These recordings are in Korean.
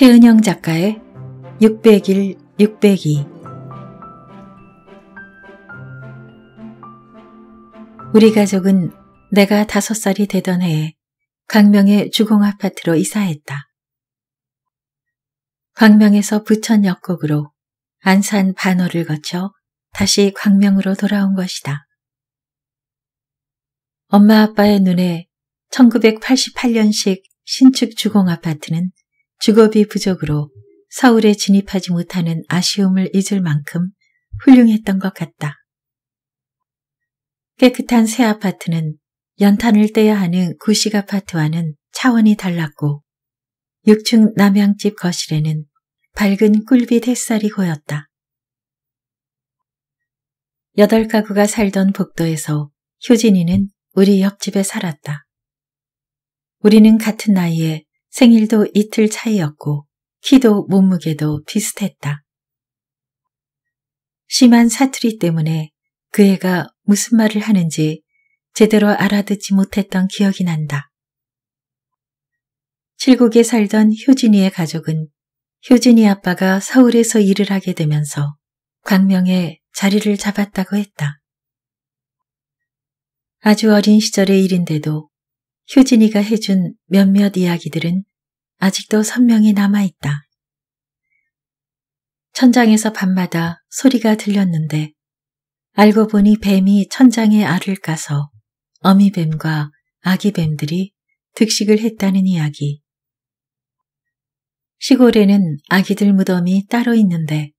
최은영 작가의 601, 602 우리 가족은 내가 다섯 살이 되던 해에 광명의 주공 아파트로 이사했다. 광명에서 부천역곡으로 안산 반월을 거쳐 다시 광명으로 돌아온 것이다. 엄마 아빠의 눈에 1988년식 신축 주공 아파트는 직업이 부족으로 서울에 진입하지 못하는 아쉬움을 잊을 만큼 훌륭했던 것 같다. 깨끗한 새 아파트는 연탄을 떼야 하는 구식 아파트와는 차원이 달랐고 6층 남양집 거실에는 밝은 꿀빛 햇살이 고였다. 여덟 가구가 살던 복도에서 효진이는 우리 옆집에 살았다. 우리는 같은 나이에 생일도 이틀 차이였고 키도 몸무게도 비슷했다. 심한 사투리 때문에 그 애가 무슨 말을 하는지 제대로 알아듣지 못했던 기억이 난다. 칠곡에 살던 효진이의 가족은 효진이 아빠가 서울에서 일을 하게 되면서 광명에 자리를 잡았다고 했다. 아주 어린 시절의 일인데도 효진이가 해준 몇몇 이야기들은 아직도 선명히 남아있다. 천장에서 밤마다 소리가 들렸는데 알고 보니 뱀이 천장에 알을 까서 어미뱀과 아기뱀들이 득식을 했다는 이야기. 시골에는 아기들 무덤이 따로 있는데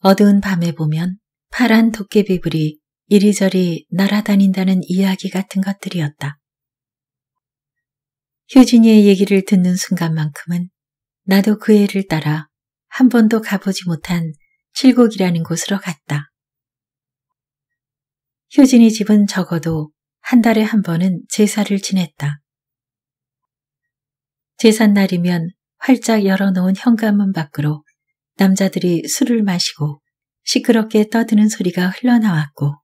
어두운 밤에 보면 파란 도깨비불이 이리저리 날아다닌다는 이야기 같은 것들이었다. 효진이의 얘기를 듣는 순간만큼은 나도 그 애를 따라 한 번도 가보지 못한 칠곡이라는 곳으로 갔다. 효진이 집은 적어도 한 달에 한 번은 제사를 지냈다. 제삿날이면 활짝 열어놓은 현관문 밖으로 남자들이 술을 마시고 시끄럽게 떠드는 소리가 흘러나왔고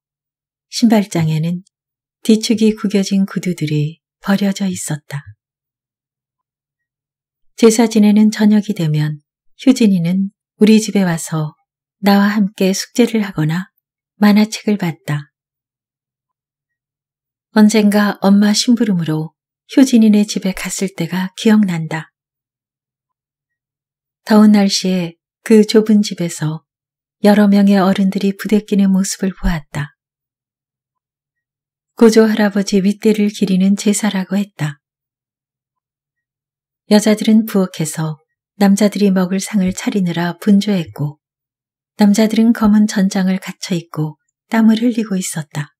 신발장에는 뒤축이 구겨진 구두들이 버려져 있었다. 제사 지내는 저녁이 되면 효진이는 우리 집에 와서 나와 함께 숙제를 하거나 만화책을 봤다. 언젠가 엄마 심부름으로 효진이네 집에 갔을 때가 기억난다. 더운 날씨에 그 좁은 집에서 여러 명의 어른들이 부대끼는 모습을 보았다. 고조 할아버지 윗대를 기리는 제사라고 했다. 여자들은 부엌에서 남자들이 먹을 상을 차리느라 분주했고 남자들은 검은 전장을 갖춰 입고 땀을 흘리고 있었다.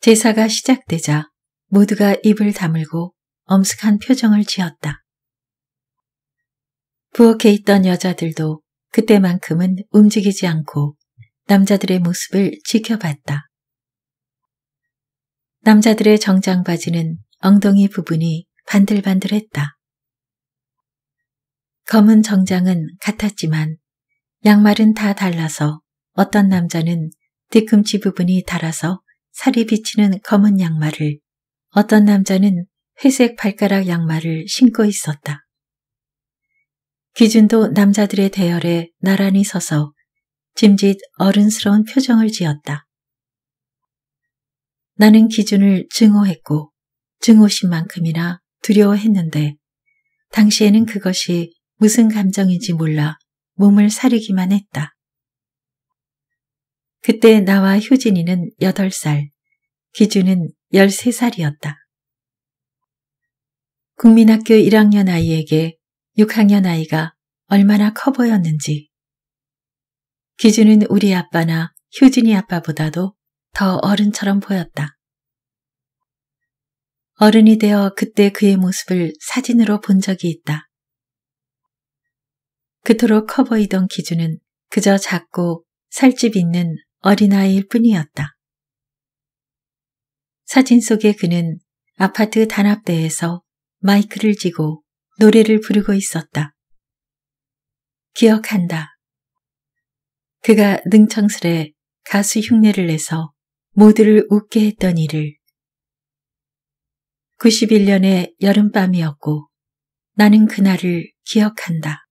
제사가 시작되자 모두가 입을 다물고 엄숙한 표정을 지었다. 부엌에 있던 여자들도 그때만큼은 움직이지 않고 남자들의 모습을 지켜봤다. 남자들의 정장 바지는 엉덩이 부분이 반들반들했다. 검은 정장은 같았지만 양말은 다 달라서 어떤 남자는 뒤꿈치 부분이 달아서 살이 비치는 검은 양말을 어떤 남자는 회색 발가락 양말을 신고 있었다. 기준도 남자들의 대열에 나란히 서서 짐짓 어른스러운 표정을 지었다. 나는 기준을 증오했고 증오심만큼이나 두려워했는데 당시에는 그것이 무슨 감정인지 몰라 몸을 사리기만 했다. 그때 나와 효진이는 8살, 기준은 13살이었다. 국민학교 1학년 아이에게 6학년 아이가 얼마나 커 보였는지. 기준은 우리 아빠나 효진이 아빠보다도 더 어른처럼 보였다. 어른이 되어 그때 그의 모습을 사진으로 본 적이 있다. 그토록 커 보이던 기준은 그저 작고 살집 있는 어린아이일 뿐이었다. 사진 속에 그는 아파트 단합대에서 마이크를 쥐고 노래를 부르고 있었다. 기억한다. 그가 능청스레 가수 흉내를 내서 모두를 웃게 했던 일을 91년의 여름밤이었고 나는 그날을 기억한다.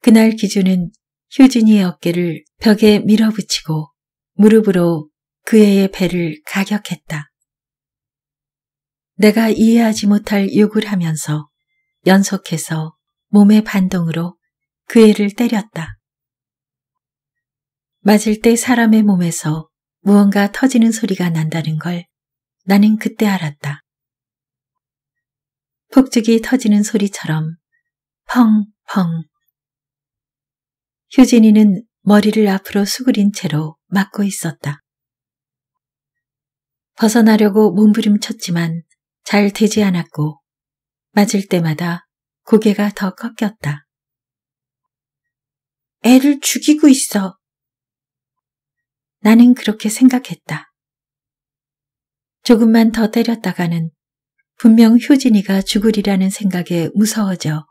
그날 기준은 휴진이의 어깨를 벽에 밀어붙이고 무릎으로 그 애의 배를 가격했다. 내가 이해하지 못할 욕을 하면서 연속해서 몸의 반동으로 그 애를 때렸다. 맞을 때 사람의 몸에서 무언가 터지는 소리가 난다는 걸 나는 그때 알았다. 폭죽이 터지는 소리처럼 펑펑. 휴진이는 머리를 앞으로 수그린 채로 막고 있었다. 벗어나려고 몸부림쳤지만 잘 되지 않았고 맞을 때마다 고개가 더 꺾였다. 애를 죽이고 있어. 나는 그렇게 생각했다. 조금만 더 때렸다가는 분명 효진이가 죽으리라는 생각에 무서워져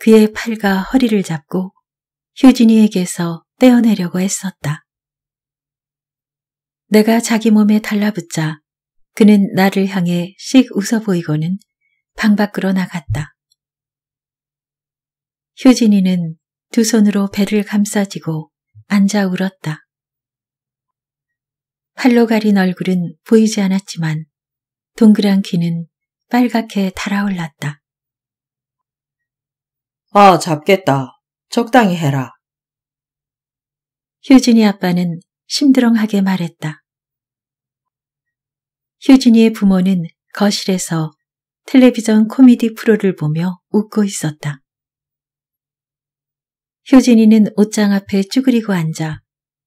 그의 팔과 허리를 잡고 효진이에게서 떼어내려고 했었다. 내가 자기 몸에 달라붙자 그는 나를 향해 씩 웃어 보이고는 방 밖으로 나갔다. 효진이는 두 손으로 배를 감싸지고 앉아 울었다. 팔로 가린 얼굴은 보이지 않았지만 동그란 귀는 빨갛게 달아올랐다. 아, 잡겠다. 적당히 해라. 효진이 아빠는 심드렁하게 말했다. 효진이의 부모는 거실에서 텔레비전 코미디 프로를 보며 웃고 있었다. 효진이는 옷장 앞에 쭈그리고 앉아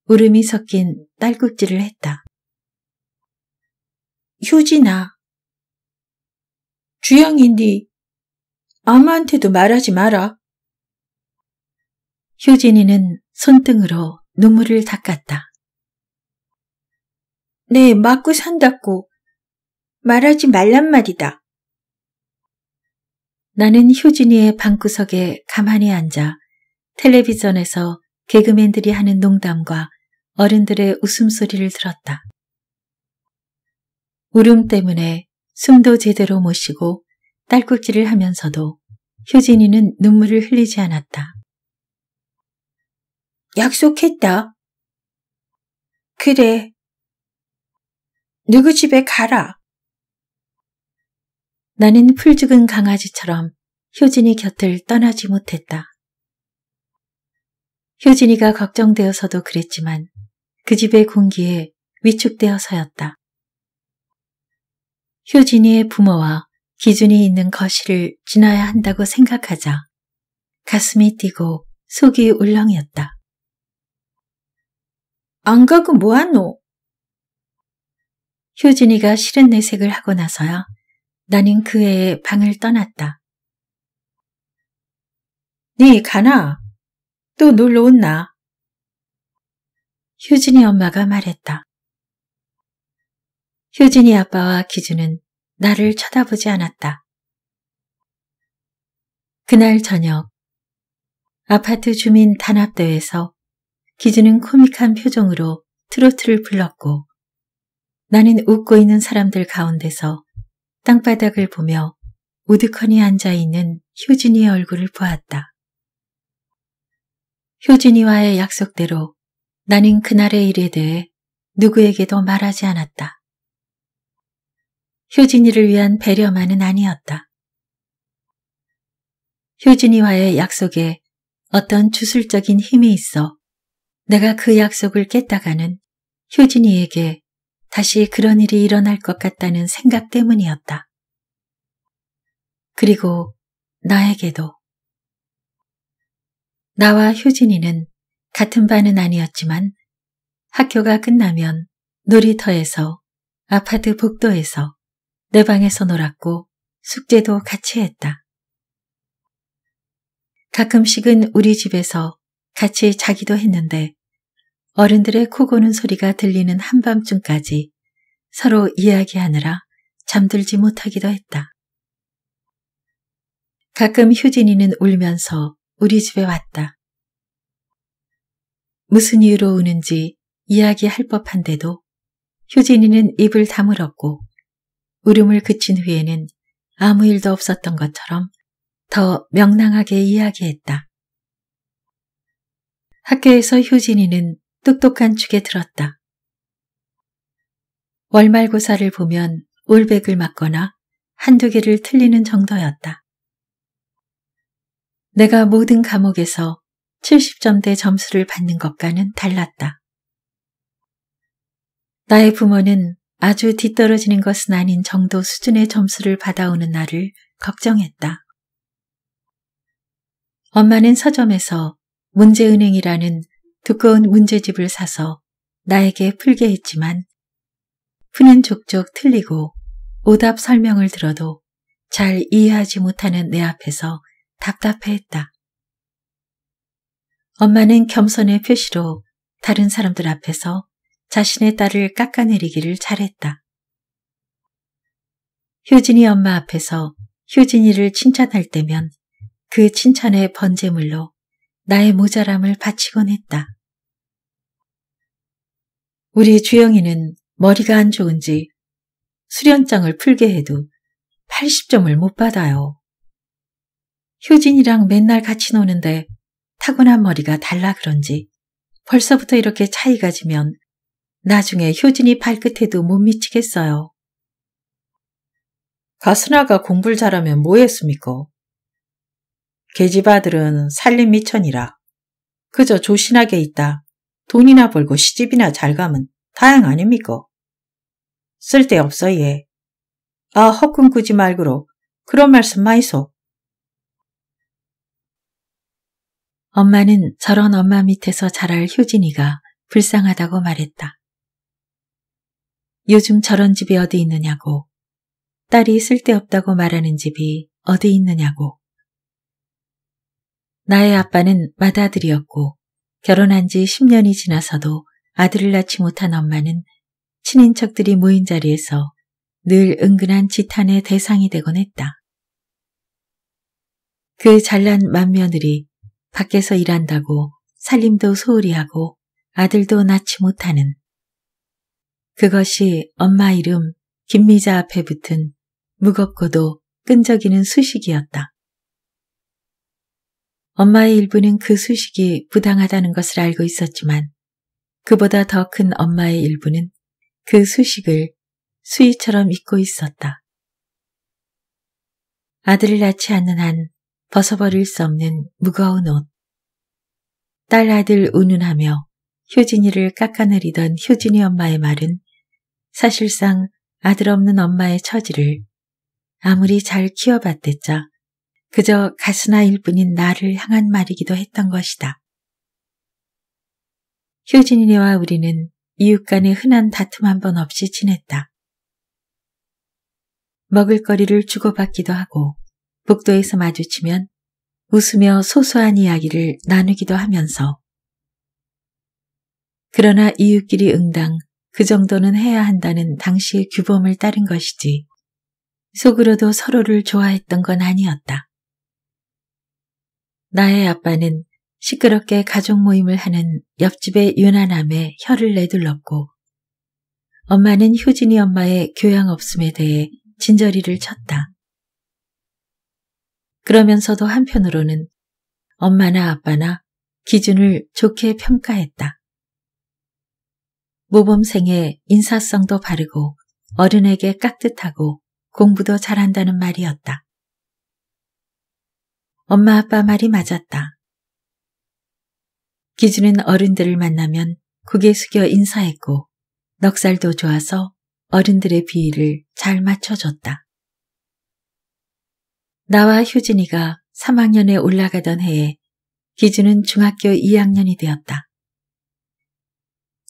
울음이 섞인 딸꾹질을 했다. 효진아. 주영인디 아무한테도 말하지 마라. 효진이는 손등으로 눈물을 닦았다. 네, 맞고 산다고 말하지 말란 말이다. 나는 효진이의 방구석에 가만히 앉아 텔레비전에서 개그맨들이 하는 농담과 어른들의 웃음소리를 들었다. 울음 때문에 숨도 제대로 못 쉬고 딸꾹질을 하면서도 효진이는 눈물을 흘리지 않았다. 약속했다. 그래. 누구 집에 가라. 나는 풀 죽은 강아지처럼 효진이 곁을 떠나지 못했다. 효진이가 걱정되어서도 그랬지만 그 집의 공기에 위축되어 서였다. 효진이의 부모와 기준이 있는 거실을 지나야 한다고 생각하자 가슴이 뛰고 속이 울렁이었다. 안 가고 뭐하노? 효진이가 싫은 내색을 하고 나서야 나는 그의 방을 떠났다. 네 가나? 또 놀러 온나? 휴진이 엄마가 말했다. 휴진이 아빠와 기준은 나를 쳐다보지 않았다. 그날 저녁 아파트 주민 단합대회에서 기준은 코믹한 표정으로 트로트를 불렀고 나는 웃고 있는 사람들 가운데서 땅바닥을 보며 우드커니 앉아있는 휴진이의 얼굴을 보았다. 효진이와의 약속대로 나는 그날의 일에 대해 누구에게도 말하지 않았다. 효진이를 위한 배려만은 아니었다. 효진이와의 약속에 어떤 주술적인 힘이 있어 내가 그 약속을 깼다가는 효진이에게 다시 그런 일이 일어날 것 같다는 생각 때문이었다. 그리고 나에게도. 나와 효진이는 같은 반은 아니었지만 학교가 끝나면 놀이터에서 아파트 복도에서 내 방에서 놀았고 숙제도 같이 했다. 가끔씩은 우리 집에서 같이 자기도 했는데 어른들의 코 고는 소리가 들리는 한밤중까지 서로 이야기하느라 잠들지 못하기도 했다. 가끔 휴진이는 울면서 우리 집에 왔다. 무슨 이유로 우는지 이야기할 법한데도 효진이는 입을 다물었고 울음을 그친 후에는 아무 일도 없었던 것처럼 더 명랑하게 이야기했다. 학교에서 효진이는 똑똑한 축에 들었다. 월말고사를 보면 올백을 맞거나 한두 개를 틀리는 정도였다. 내가 모든 감옥에서 70점대 점수를 받는 것과는 달랐다. 나의 부모는 아주 뒤떨어지는 것은 아닌 정도 수준의 점수를 받아오는 나를 걱정했다. 엄마는 서점에서 문제은행이라는 두꺼운 문제집을 사서 나에게 풀게 했지만 푸는 족족 틀리고 오답 설명을 들어도 잘 이해하지 못하는 내 앞에서 답답해했다. 엄마는 겸손의 표시로 다른 사람들 앞에서 자신의 딸을 깎아내리기를 잘했다. 효진이 엄마 앞에서 효진이를 칭찬할 때면 그 칭찬의 번제물로 나의 모자람을 바치곤 했다. 우리 주영이는 머리가 안 좋은지 수련장을 풀게 해도 80점을 못 받아요. 효진이랑 맨날 같이 노는데 타고난 머리가 달라 그런지 벌써부터 이렇게 차이가 지면 나중에 효진이 발끝에도 못 미치겠어요. 가스나가 공부를 잘하면 뭐했습니까? 계집 아들은 살림 미천이라 그저 조신하게 있다. 돈이나 벌고 시집이나 잘 가면 다행 아닙니까? 쓸데없어 얘. 아 헛꿈꾸지 말고로 그런 말씀 마이소. 엄마는 저런 엄마 밑에서 자랄 효진이가 불쌍하다고 말했다. 요즘 저런 집이 어디 있느냐고, 딸이 쓸데없다고 말하는 집이 어디 있느냐고. 나의 아빠는 맏아들이었고 결혼한 지 10년이 지나서도 아들을 낳지 못한 엄마는 친인척들이 모인 자리에서 늘 은근한 지탄의 대상이 되곤 했다. 그 잘난 맏며느리 밖에서 일한다고 살림도 소홀히 하고 아들도 낳지 못하는 그것이 엄마 이름 김미자 앞에 붙은 무겁고도 끈적이는 수식이었다. 엄마의 일부는 그 수식이 부당하다는 것을 알고 있었지만 그보다 더 큰 엄마의 일부는 그 수식을 수의처럼 잊고 있었다. 아들을 낳지 않는 한 벗어버릴 수 없는 무거운 옷. 딸 아들 운운하며 효진이를 깎아내리던 효진이 엄마의 말은 사실상 아들 없는 엄마의 처지를 아무리 잘 키워봤댔자 그저 가스나일 뿐인 나를 향한 말이기도 했던 것이다. 효진이와 우리는 이웃 간의 흔한 다툼 한 번 없이 지냈다. 먹을거리를 주고받기도 하고 복도에서 마주치면 웃으며 소소한 이야기를 나누기도 하면서 그러나 이웃끼리 응당 그 정도는 해야 한다는 당시의 규범을 따른 것이지 속으로도 서로를 좋아했던 건 아니었다. 나의 아빠는 시끄럽게 가족 모임을 하는 옆집의 유난함에 혀를 내둘렀고 엄마는 효진이 엄마의 교양 없음에 대해 진저리를 쳤다. 그러면서도 한편으로는 엄마나 아빠나 기준을 좋게 평가했다. 모범생의 인사성도 바르고 어른에게 깍듯하고 공부도 잘한다는 말이었다. 엄마 아빠 말이 맞았다. 기준은 어른들을 만나면 고개 숙여 인사했고 넉살도 좋아서 어른들의 비위를 잘 맞춰줬다. 나와 효진이가 3학년에 올라가던 해에 기준은 중학교 2학년이 되었다.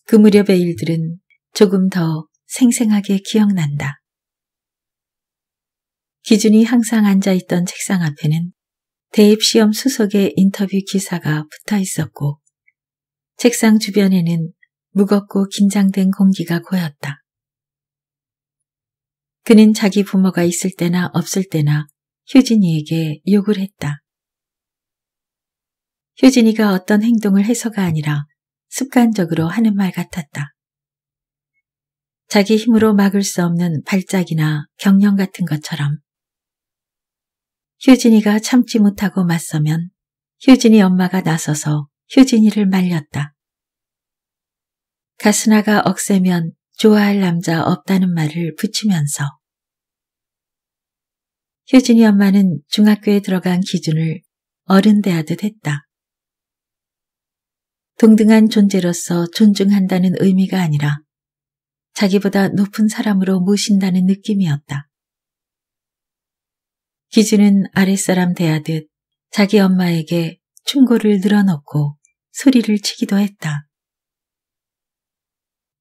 그 무렵의 일들은 조금 더 생생하게 기억난다. 기준이 항상 앉아있던 책상 앞에는 대입시험 수석의 인터뷰 기사가 붙어 있었고 책상 주변에는 무겁고 긴장된 공기가 고였다. 그는 자기 부모가 있을 때나 없을 때나 휴진이에게 욕을 했다. 휴진이가 어떤 행동을 해서가 아니라 습관적으로 하는 말 같았다. 자기 힘으로 막을 수 없는 발작이나 경련 같은 것처럼. 휴진이가 참지 못하고 맞서면 휴진이 엄마가 나서서 휴진이를 말렸다. 가스나가 억세면 좋아할 남자 없다는 말을 붙이면서 효진이 엄마는 중학교에 들어간 기준을 어른 대하듯 했다. 동등한 존재로서 존중한다는 의미가 아니라 자기보다 높은 사람으로 모신다는 느낌이었다. 기준은 아랫사람 대하듯 자기 엄마에게 충고를 늘어놓고 소리를 치기도 했다.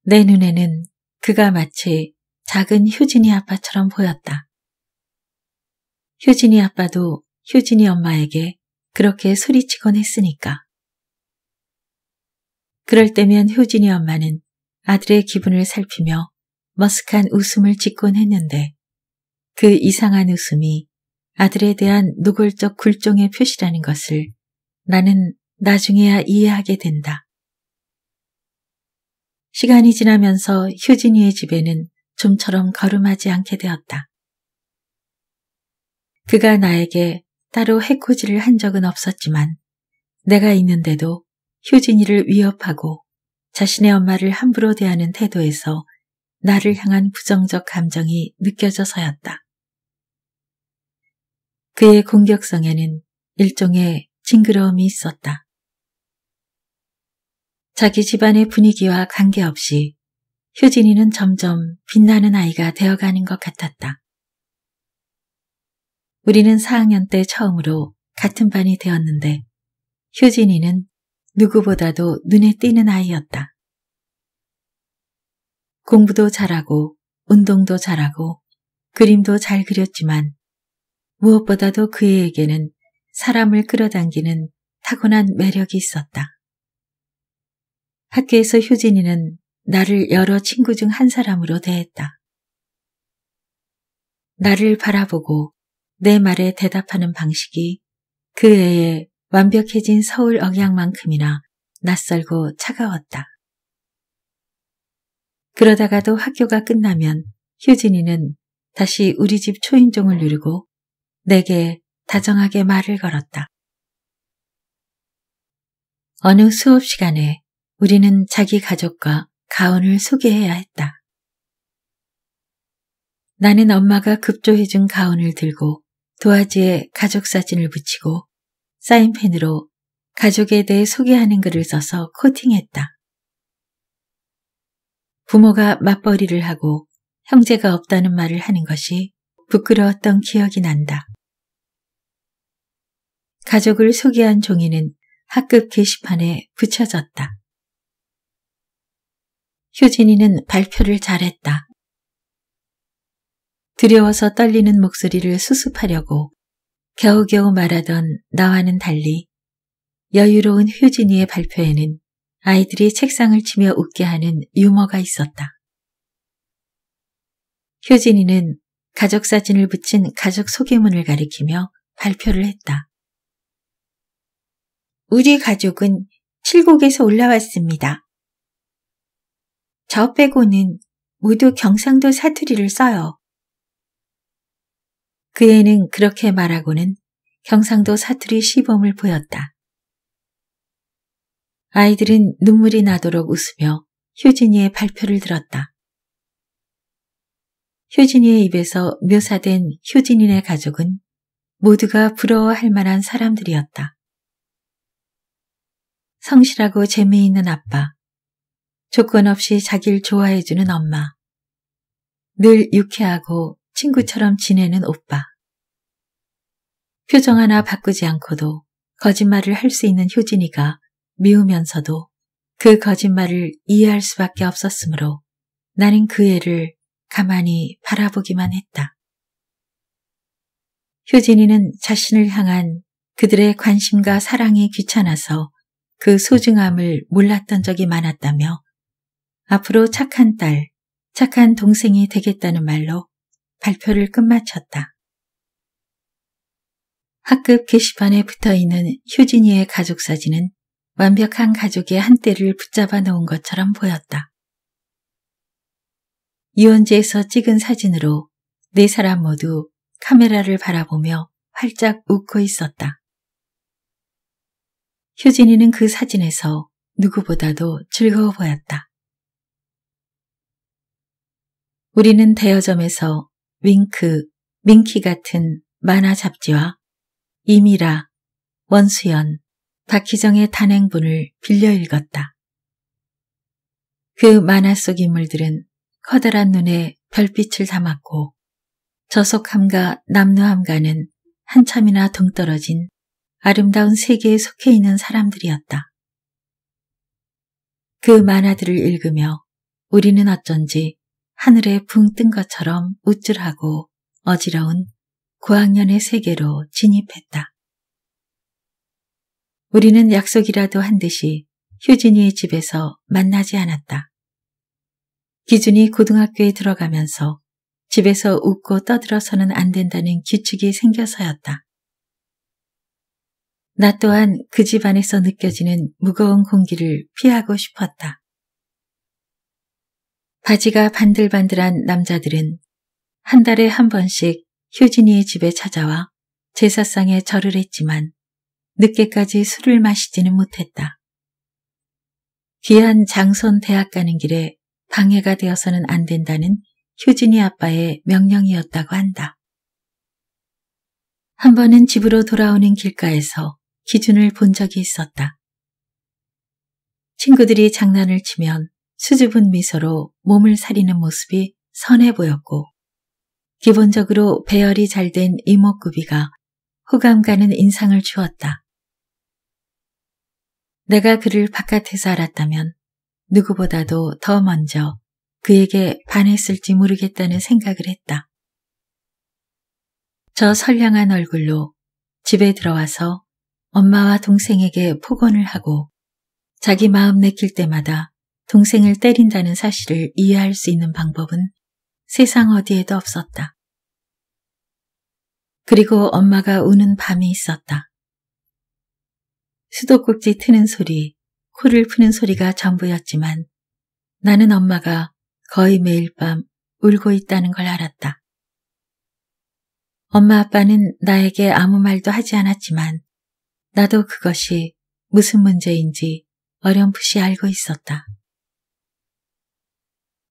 내 눈에는 그가 마치 작은 효진이 아빠처럼 보였다. 효진이 아빠도 효진이 엄마에게 그렇게 소리치곤 했으니까. 그럴 때면 효진이 엄마는 아들의 기분을 살피며 머쓱한 웃음을 짓곤 했는데 그 이상한 웃음이 아들에 대한 노골적 굴종의 표시라는 것을 나는 나중에야 이해하게 된다. 시간이 지나면서 효진이의 집에는 좀처럼 거름하지 않게 되었다. 그가 나에게 따로 해코지를 한 적은 없었지만 내가 있는데도 효진이를 위협하고 자신의 엄마를 함부로 대하는 태도에서 나를 향한 부정적 감정이 느껴져서였다. 그의 공격성에는 일종의 징그러움이 있었다. 자기 집안의 분위기와 관계없이 효진이는 점점 빛나는 아이가 되어가는 것 같았다. 우리는 4학년 때 처음으로 같은 반이 되었는데 효진이는 누구보다도 눈에 띄는 아이였다. 공부도 잘하고 운동도 잘하고 그림도 잘 그렸지만 무엇보다도 그에게는 사람을 끌어당기는 타고난 매력이 있었다. 학교에서 효진이는 나를 여러 친구 중 한 사람으로 대했다. 나를 바라보고 내 말에 대답하는 방식이 그 애의 완벽해진 서울 억양만큼이나 낯설고 차가웠다. 그러다가도 학교가 끝나면 휴진이는 다시 우리 집 초인종을 누르고 내게 다정하게 말을 걸었다. 어느 수업 시간에 우리는 자기 가족과 가온을 소개해야 했다. 나는 엄마가 급조해준 가온을 들고 도화지에 가족 사진을 붙이고 사인펜으로 가족에 대해 소개하는 글을 써서 코팅했다. 부모가 맞벌이를 하고 형제가 없다는 말을 하는 것이 부끄러웠던 기억이 난다. 가족을 소개한 종이는 학급 게시판에 붙여졌다. 효진이는 발표를 잘했다. 두려워서 떨리는 목소리를 수습하려고 겨우겨우 말하던 나와는 달리 여유로운 휴진이의 발표에는 아이들이 책상을 치며 웃게 하는 유머가 있었다. 효진이는 가족 사진을 붙인 가족 소개문을 가리키며 발표를 했다. 우리 가족은 칠곡에서 올라왔습니다. 저 빼고는 모두 경상도 사투리를 써요. 그 애는 그렇게 말하고는 경상도 사투리 시범을 보였다. 아이들은 눈물이 나도록 웃으며 효진이의 발표를 들었다. 효진이의 입에서 묘사된 효진이네 가족은 모두가 부러워할 만한 사람들이었다. 성실하고 재미있는 아빠, 조건 없이 자기를 좋아해주는 엄마, 늘 유쾌하고 친구처럼 지내는 오빠. 표정 하나 바꾸지 않고도 거짓말을 할 수 있는 효진이가 미우면서도 그 거짓말을 이해할 수밖에 없었으므로 나는 그 애를 가만히 바라보기만 했다. 효진이는 자신을 향한 그들의 관심과 사랑이 귀찮아서 그 소중함을 몰랐던 적이 많았다며 앞으로 착한 딸, 착한 동생이 되겠다는 말로 발표를 끝마쳤다. 학급 게시판에 붙어있는 효진이의 가족 사진은 완벽한 가족의 한때를 붙잡아 놓은 것처럼 보였다. 이혼지에서 찍은 사진으로 네 사람 모두 카메라를 바라보며 활짝 웃고 있었다. 효진이는 그 사진에서 누구보다도 즐거워 보였다. 우리는 대여점에서 윙크, 민키 같은 만화 잡지와 이미라, 원수연, 박희정의 단행본을 빌려 읽었다. 그 만화 속 인물들은 커다란 눈에 별빛을 담았고 저속함과 남루함과는 한참이나 동떨어진 아름다운 세계에 속해 있는 사람들이었다. 그 만화들을 읽으며 우리는 어쩐지 하늘에 붕 뜬 것처럼 우쭐하고 어지러운 고학년의 세계로 진입했다. 우리는 약속이라도 한 듯이 휴진이의 집에서 만나지 않았다. 기준이 고등학교에 들어가면서 집에서 웃고 떠들어서는 안 된다는 규칙이 생겨서였다. 나 또한 그 집안에서 느껴지는 무거운 공기를 피하고 싶었다. 바지가 반들반들한 남자들은 한 달에 한 번씩 효진이의 집에 찾아와 제사상에 절을 했지만 늦게까지 술을 마시지는 못했다. 귀한 장손 대학 가는 길에 방해가 되어서는 안 된다는 효진이 아빠의 명령이었다고 한다. 한 번은 집으로 돌아오는 길가에서 기준을 본 적이 있었다. 친구들이 장난을 치면 수줍은 미소로 몸을 사리는 모습이 선해 보였고 기본적으로 배열이 잘 된 이목구비가 호감 가는 인상을 주었다. 내가 그를 바깥에서 알았다면 누구보다도 더 먼저 그에게 반했을지 모르겠다는 생각을 했다. 저 선량한 얼굴로 집에 들어와서 엄마와 동생에게 폭언을 하고 자기 마음 내킬 때마다 동생을 때린다는 사실을 이해할 수 있는 방법은 세상 어디에도 없었다. 그리고 엄마가 우는 밤이 있었다. 수도꼭지 트는 소리, 코를 푸는 소리가 전부였지만 나는 엄마가 거의 매일 밤 울고 있다는 걸 알았다. 엄마 아빠는 나에게 아무 말도 하지 않았지만 나도 그것이 무슨 문제인지 어렴풋이 알고 있었다.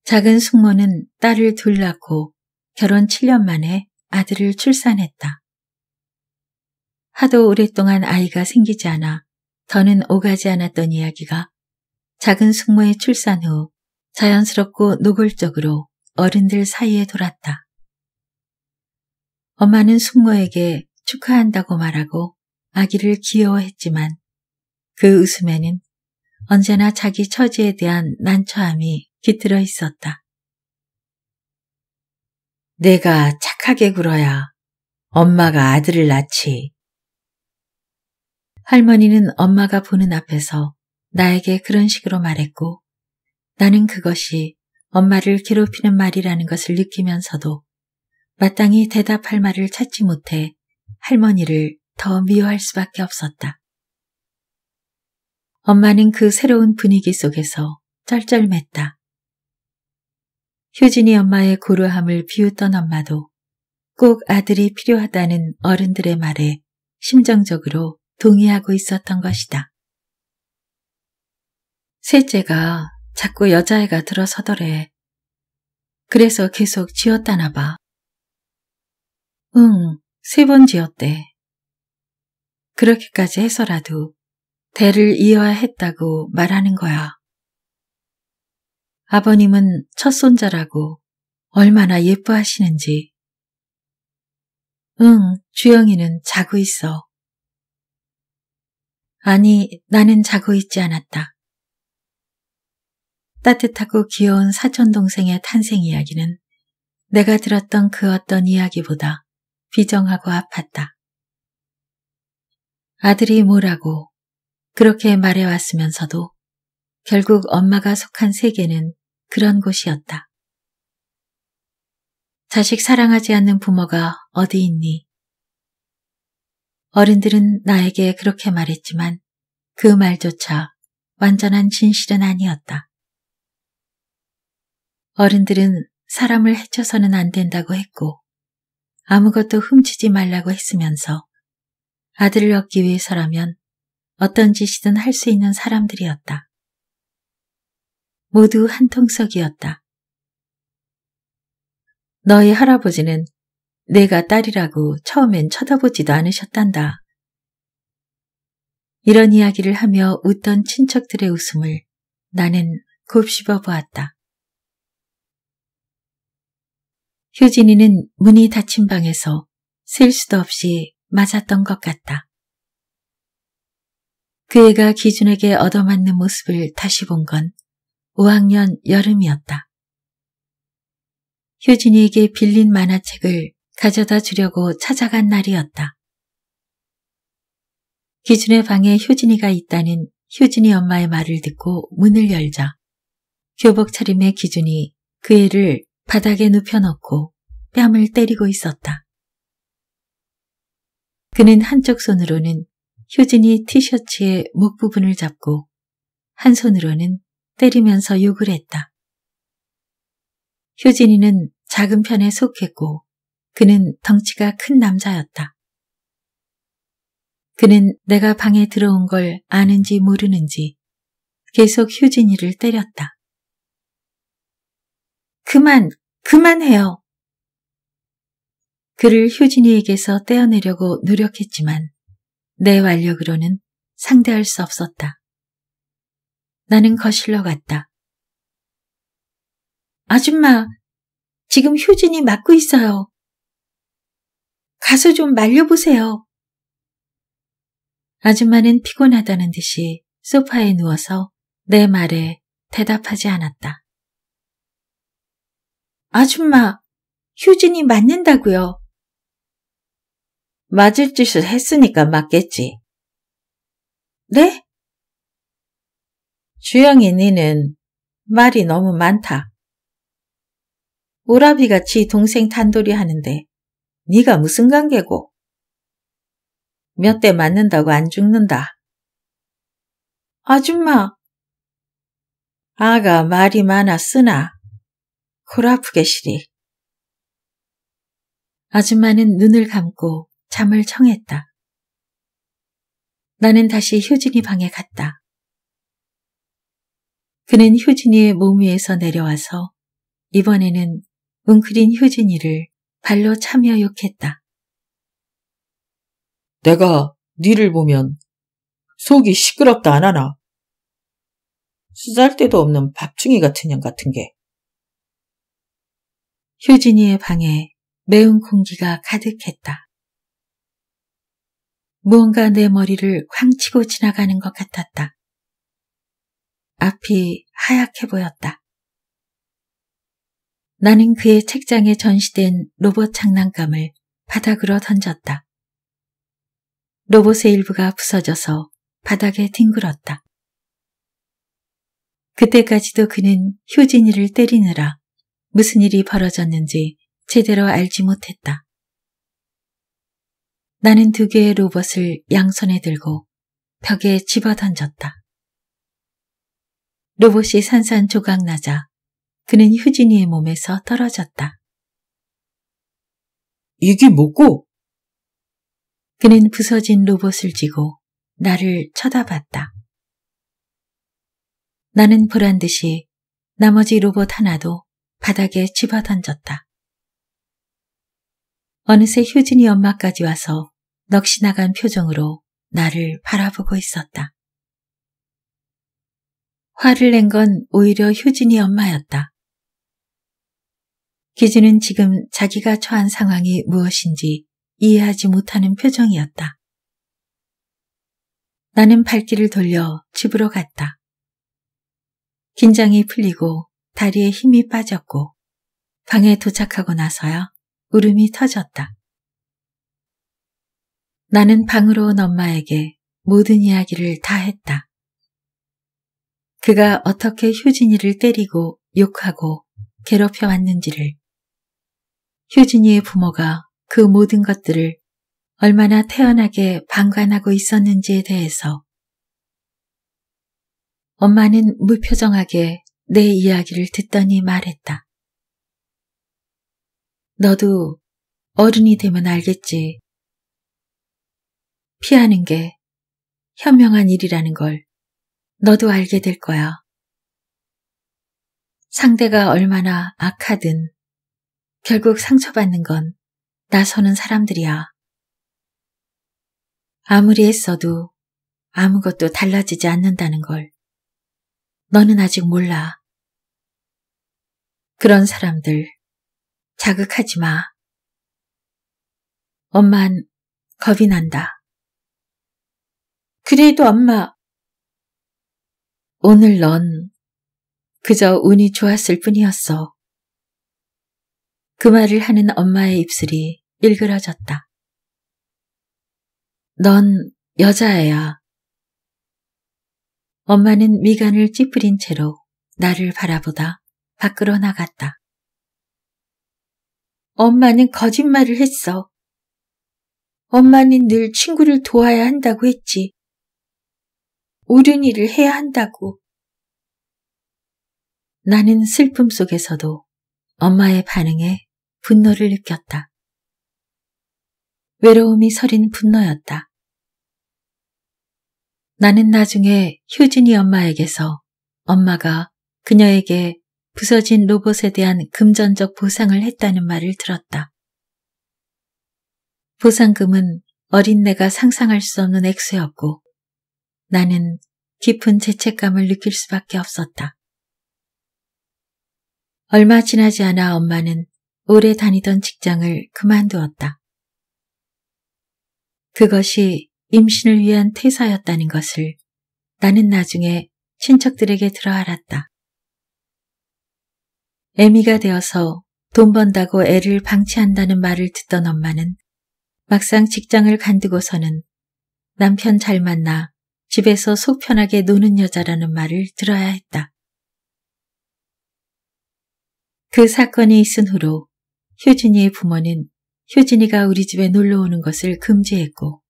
작은 숙모는 딸을 둘 낳고 결혼 7년 만에 아들을 출산했다. 하도 오랫동안 아이가 생기지 않아 더는 오가지 않았던 이야기가 작은 숙모의 출산 후 자연스럽고 노골적으로 어른들 사이에 돌았다. 엄마는 숙모에게 축하한다고 말하고 아기를 귀여워했지만 그 웃음에는 언제나 자기 처지에 대한 난처함이 깃들어 있었다. 내가 착하게 굴어야 엄마가 아들을 낳지. 할머니는 엄마가 보는 앞에서 나에게 그런 식으로 말했고 나는 그것이 엄마를 괴롭히는 말이라는 것을 느끼면서도 마땅히 대답할 말을 찾지 못해 할머니를 더 미워할 수밖에 없었다. 엄마는 그 새로운 분위기 속에서 쩔쩔맸다. 효진이 엄마의 고루함을 비웃던 엄마도 꼭 아들이 필요하다는 어른들의 말에 심정적으로 동의하고 있었던 것이다. 셋째가 자꾸 여자애가 들어서더래. 그래서 계속 지었다나 봐. 응, 세 번 지었대. 그렇게까지 해서라도 대를 이어야 했다고 말하는 거야. 아버님은 첫 손자라고 얼마나 예뻐하시는지. 응, 주영이는 자고 있어. 아니, 나는 자고 있지 않았다. 따뜻하고 귀여운 사촌동생의 탄생 이야기는 내가 들었던 그 어떤 이야기보다 비정하고 아팠다. 아들이 뭐라고 그렇게 말해왔으면서도 결국 엄마가 속한 세계는 그런 곳이었다. 자식 사랑하지 않는 부모가 어디 있니? 어른들은 나에게 그렇게 말했지만 그 말조차 완전한 진실은 아니었다. 어른들은 사람을 해쳐서는 안 된다고 했고 아무것도 훔치지 말라고 했으면서 아들을 얻기 위해서라면 어떤 짓이든 할 수 있는 사람들이었다. 모두 한 통속이었다. 너희 할아버지는 내가 딸이라고 처음엔 쳐다보지도 않으셨단다. 이런 이야기를 하며 웃던 친척들의 웃음을 나는 곱씹어 보았다. 효진이는 문이 닫힌 방에서 셀 수도 없이 맞았던 것 같다. 그 애가 기준에게 얻어맞는 모습을 다시 본건 5학년 여름이었다. 효진이에게 빌린 만화책을 가져다 주려고 찾아간 날이었다. 기준의 방에 효진이가 있다는 효진이 엄마의 말을 듣고 문을 열자 교복 차림의 기준이 그 애를 바닥에 눕혀놓고 뺨을 때리고 있었다. 그는 한쪽 손으로는 효진이 티셔츠의 목 부분을 잡고 한 손으로는 때리면서 욕을 했다. 효진이는 작은 편에 속했고 그는 덩치가 큰 남자였다. 그는 내가 방에 들어온 걸 아는지 모르는지 계속 효진이를 때렸다. 그만, 그만해요. 그를 효진이에게서 떼어내려고 노력했지만 내 완력으로는 상대할 수 없었다. 나는 거실로 갔다. 아줌마, 지금 효진이 맞고 있어요. 가서 좀 말려보세요. 아줌마는 피곤하다는 듯이 소파에 누워서 내 말에 대답하지 않았다. 아줌마, 효진이 맞는다고요. 맞을 짓을 했으니까 맞겠지. 네? 주영이 니는 말이 너무 많다. 우라비같이 동생 탄돌이 하는데 네가 무슨 관계고? 몇 대 맞는다고 안 죽는다. 아줌마. 아가 말이 많아 쓰나. 골 아프게 시리. 아줌마는 눈을 감고 잠을 청했다. 나는 다시 효진이 방에 갔다. 그는 효진이의 몸 위에서 내려와서 이번에는 웅크린 효진이를 발로 참여 욕했다. 내가 니를 보면 속이 시끄럽다 안 하나. 쓰잘데도 없는 밥충이 같은 년 같은 게. 효진이의 방에 매운 공기가 가득했다. 무언가 내 머리를 쾅 치고 지나가는 것 같았다. 앞이 하얗게 보였다. 나는 그의 책장에 전시된 로봇 장난감을 바닥으로 던졌다. 로봇의 일부가 부서져서 바닥에 뒹굴었다. 그때까지도 그는 효진이를 때리느라 무슨 일이 벌어졌는지 제대로 알지 못했다. 나는 두 개의 로봇을 양손에 들고 벽에 집어 던졌다. 로봇이 산산조각 나자 그는 효진이의 몸에서 떨어졌다. 이게 뭐고? 그는 부서진 로봇을 쥐고 나를 쳐다봤다. 나는 불란 듯이 나머지 로봇 하나도 바닥에 집어던졌다. 어느새 효진이 엄마까지 와서 넋이 나간 표정으로 나를 바라보고 있었다. 화를 낸 건 오히려 효진이 엄마였다. 기준은 지금 자기가 처한 상황이 무엇인지 이해하지 못하는 표정이었다. 나는 발길을 돌려 집으로 갔다. 긴장이 풀리고 다리에 힘이 빠졌고 방에 도착하고 나서야 울음이 터졌다. 나는 방으로 온 엄마에게 모든 이야기를 다 했다. 그가 어떻게 효진이를 때리고 욕하고 괴롭혀 왔는지를 효진이의 부모가 그 모든 것들을 얼마나 태연하게 방관하고 있었는지에 대해서 엄마는 무표정하게 내 이야기를 듣더니 말했다. 너도 어른이 되면 알겠지. 피하는 게 현명한 일이라는 걸 너도 알게 될 거야. 상대가 얼마나 악하든 결국 상처받는 건 나서는 사람들이야. 아무리 했어도 아무것도 달라지지 않는다는 걸 너는 아직 몰라. 그런 사람들 자극하지 마. 엄만 겁이 난다. 그래도 엄마 오늘 넌 그저 운이 좋았을 뿐이었어. 그 말을 하는 엄마의 입술이 일그러졌다. 넌 여자애야. 엄마는 미간을 찌푸린 채로 나를 바라보다 밖으로 나갔다. 엄마는 거짓말을 했어. 엄마는 늘 친구를 도와야 한다고 했지. 옳은 일을 해야 한다고. 나는 슬픔 속에서도 엄마의 반응에 분노를 느꼈다. 외로움이 서린 분노였다. 나는 나중에 효진이 엄마에게서 엄마가 그녀에게 부서진 로봇에 대한 금전적 보상을 했다는 말을 들었다. 보상금은 어린내가 상상할 수 없는 액수였고 나는 깊은 죄책감을 느낄 수밖에 없었다. 얼마 지나지 않아 엄마는 오래 다니던 직장을 그만두었다. 그것이 임신을 위한 퇴사였다는 것을 나는 나중에 친척들에게 들어 알았다. 애미가 되어서 돈 번다고 애를 방치한다는 말을 듣던 엄마는 막상 직장을 간두고서는 남편 잘 만나 집에서 속 편하게 노는 여자라는 말을 들어야 했다. 그 사건이 있은 후로 효진이의 부모는 효진이가 우리 집에 놀러 오는 것을 금지했고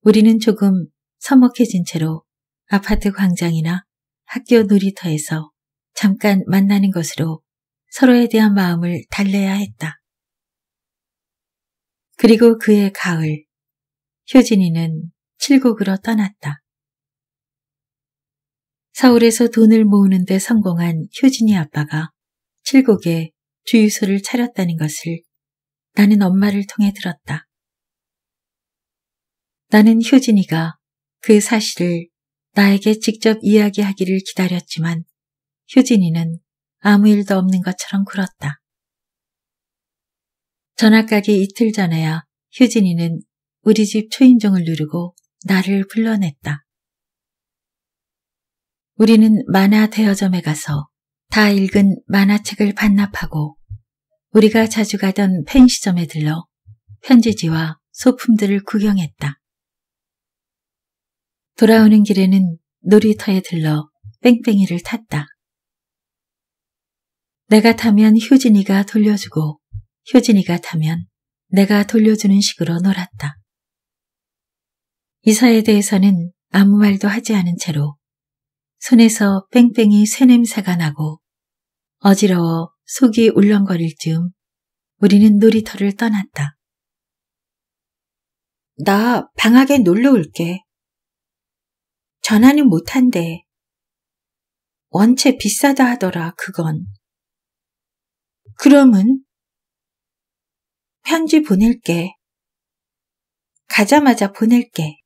우리는 조금 서먹해진 채로 아파트 광장이나 학교 놀이터에서 잠깐 만나는 것으로 서로에 대한 마음을 달래야 했다. 그리고 그해 가을, 효진이는 칠곡으로 떠났다. 서울에서 돈을 모으는 데 성공한 효진이 아빠가 칠곡에 주유소를 차렸다는 것을 나는 엄마를 통해 들었다. 나는 효진이가 그 사실을 나에게 직접 이야기하기를 기다렸지만 효진이는 아무 일도 없는 것처럼 굴었다. 전학 가기 이틀 전에야 효진이는 우리 집 초인종을 누르고 나를 불러냈다. 우리는 만화 대여점에 가서 다 읽은 만화책을 반납하고 우리가 자주 가던 펜시점에 들러 편지지와 소품들을 구경했다. 돌아오는 길에는 놀이터에 들러 뺑뺑이를 탔다. 내가 타면 효진이가 돌려주고 효진이가 타면 내가 돌려주는 식으로 놀았다. 이사에 대해서는 아무 말도 하지 않은 채로 손에서 뺑뺑이 새냄새가 나고 어지러워 속이 울렁거릴 즈음 우리는 놀이터를 떠났다. 나 방학에 놀러 올게. 전화는 못한대. 원체 비싸다 하더라, 그건. 그럼은? 편지 보낼게. 가자마자 보낼게.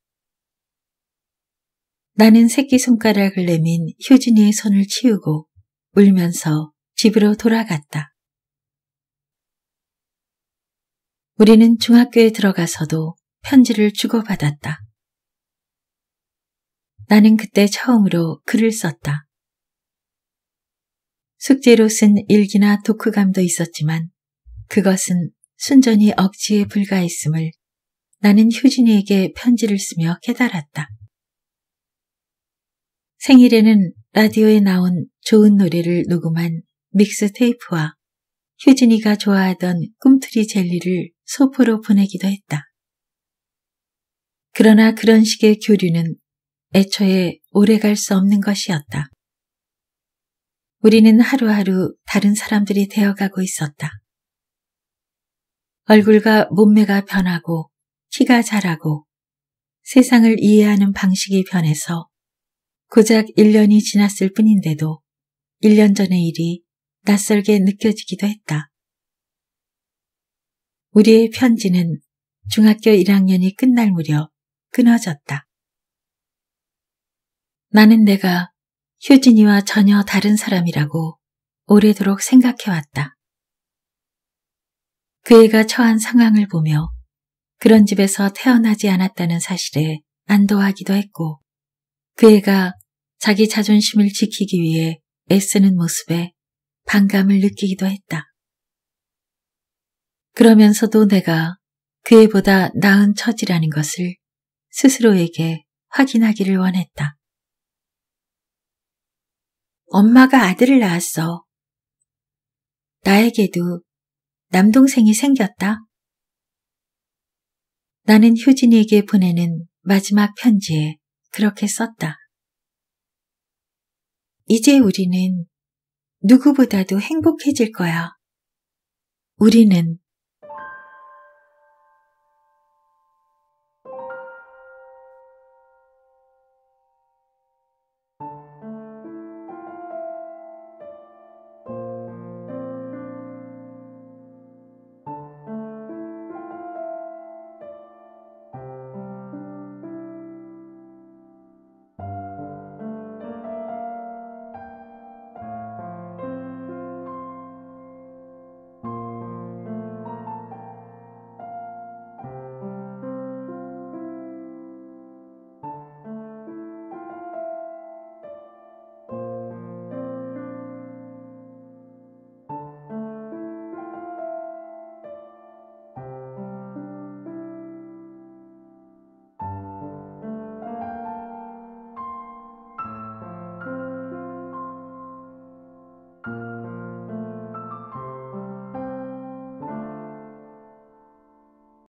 나는 새끼손가락을 내민 효진이의 손을 치우고 울면서 집으로 돌아갔다. 우리는 중학교에 들어가서도 편지를 주고받았다. 나는 그때 처음으로 글을 썼다. 숙제로 쓴 일기나 독후감도 있었지만 그것은 순전히 억지에 불과했음을 나는 효진이에게 편지를 쓰며 깨달았다. 생일에는 라디오에 나온 좋은 노래를 녹음한 믹스테이프와 휴진이가 좋아하던 꿈틀이 젤리를 소포로 보내기도 했다. 그러나 그런 식의 교류는 애초에 오래갈 수 없는 것이었다. 우리는 하루하루 다른 사람들이 되어가고 있었다. 얼굴과 몸매가 변하고 키가 자라고 세상을 이해하는 방식이 변해서 고작 1년이 지났을 뿐인데도 1년 전의 일이 낯설게 느껴지기도 했다. 우리의 편지는 중학교 1학년이 끝날 무렵 끊어졌다. 나는 내가 효진이와 전혀 다른 사람이라고 오래도록 생각해왔다. 그 애가 처한 상황을 보며 그런 집에서 태어나지 않았다는 사실에 안도하기도 했고 그 애가 자기 자존심을 지키기 위해 애쓰는 모습에 반감을 느끼기도 했다. 그러면서도 내가 그애보다 나은 처지라는 것을 스스로에게 확인하기를 원했다. 엄마가 아들을 낳았어. 나에게도 남동생이 생겼다. 나는 효진이에게 보내는 마지막 편지에 그렇게 썼다. 이제 우리는 누구보다도 행복해질 거야. 우리는